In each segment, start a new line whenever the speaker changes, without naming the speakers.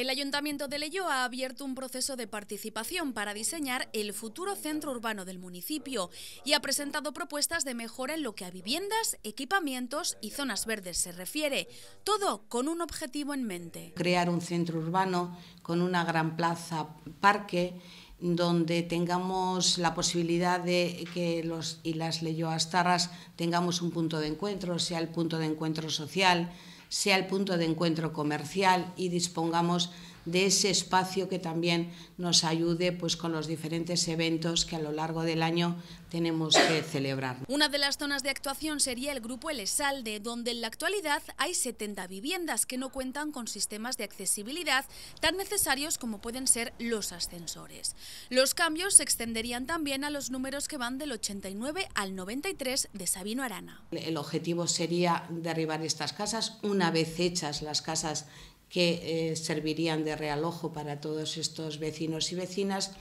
El Ayuntamiento de Leyo ha abierto un proceso de participación para diseñar el futuro centro urbano del municipio y ha presentado propuestas de mejora en lo que a viviendas, equipamientos y zonas verdes se refiere, todo con un objetivo en mente.
Crear un centro urbano con una gran plaza, parque, donde tengamos la posibilidad de que los y las leyoastarras tengamos un punto de encuentro, sea el punto de encuentro social, sea el punto de encuentro comercial y dispongamos de ese espacio que también nos ayude pues, con los diferentes eventos que a lo largo del año tenemos que celebrar.
Una de las zonas de actuación sería el Grupo El Esalde, donde en la actualidad hay 70 viviendas que no cuentan con sistemas de accesibilidad tan necesarios como pueden ser los ascensores. Los cambios se extenderían también a los números que van del 89 al 93 de Sabino Arana.
El objetivo sería derribar estas casas una vez hechas las casas que eh, servirían de realojo para todos estos vecinos y vecinas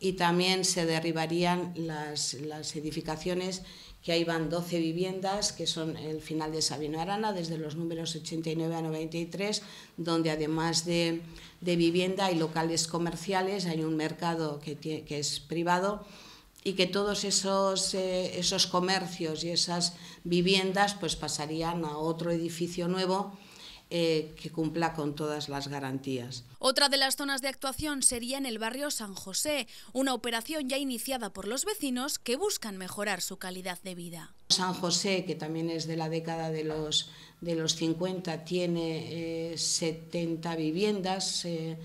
y también se derribarían las, edificaciones que ahí van 12 viviendas, que son el final de Sabino Arana, desde los números 89 a 93, donde además de, vivienda hay locales comerciales, hay un mercado que, es privado y que todos esos, eh, esos comercios y esas viviendas pues pasarían a otro edificio nuevo eh, que cumpla con todas las garantías.
Otra de las zonas de actuación sería en el barrio San José, una operación ya iniciada por los vecinos que buscan mejorar su calidad de vida.
San José, que también es de la década de los, de los 50, tiene 70 eh, viviendas. Eh,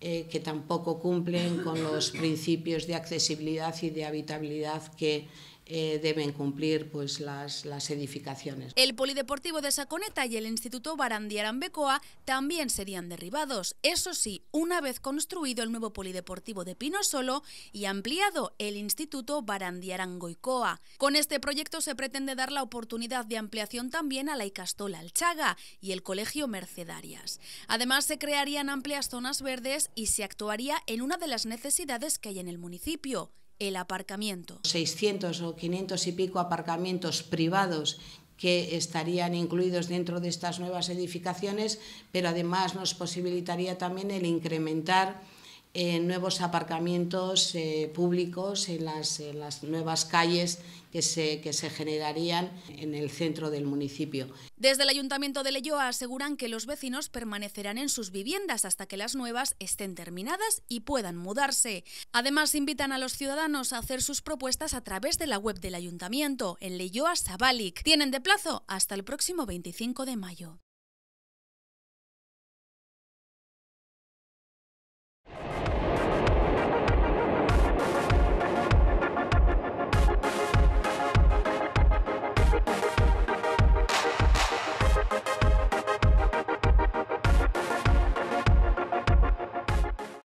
que tampoco cumplen con los principios de accesibilidad y de habitabilidad que eh, deben cumplir pues, las, edificaciones.
El Polideportivo de Saconeta y el Instituto Arambecoa también serían derribados, eso sí, una vez construido el nuevo Polideportivo de Pino Solo y ampliado el Instituto Goicoa. Con este proyecto se pretende dar la oportunidad de ampliación también a la Icastola Alchaga y el Colegio Mercedarias. Además, se crearían amplias zonas verdes y se actuaría en una de las necesidades que hay en el municipio,
el aparcamiento. 600 o 500 y pico aparcamientos privados que estarían incluidos dentro de estas nuevas edificaciones, pero además nos posibilitaría también el incrementar en nuevos aparcamientos eh, públicos en las, nuevas calles que se, que se generarían en el centro del municipio.
Desde el Ayuntamiento de Leyoa aseguran que los vecinos permanecerán en sus viviendas hasta que las nuevas estén terminadas y puedan mudarse. Además, invitan a los ciudadanos a hacer sus propuestas a través de la web del Ayuntamiento, en Leyoa Sabalic. Tienen de plazo hasta el próximo 25 de mayo.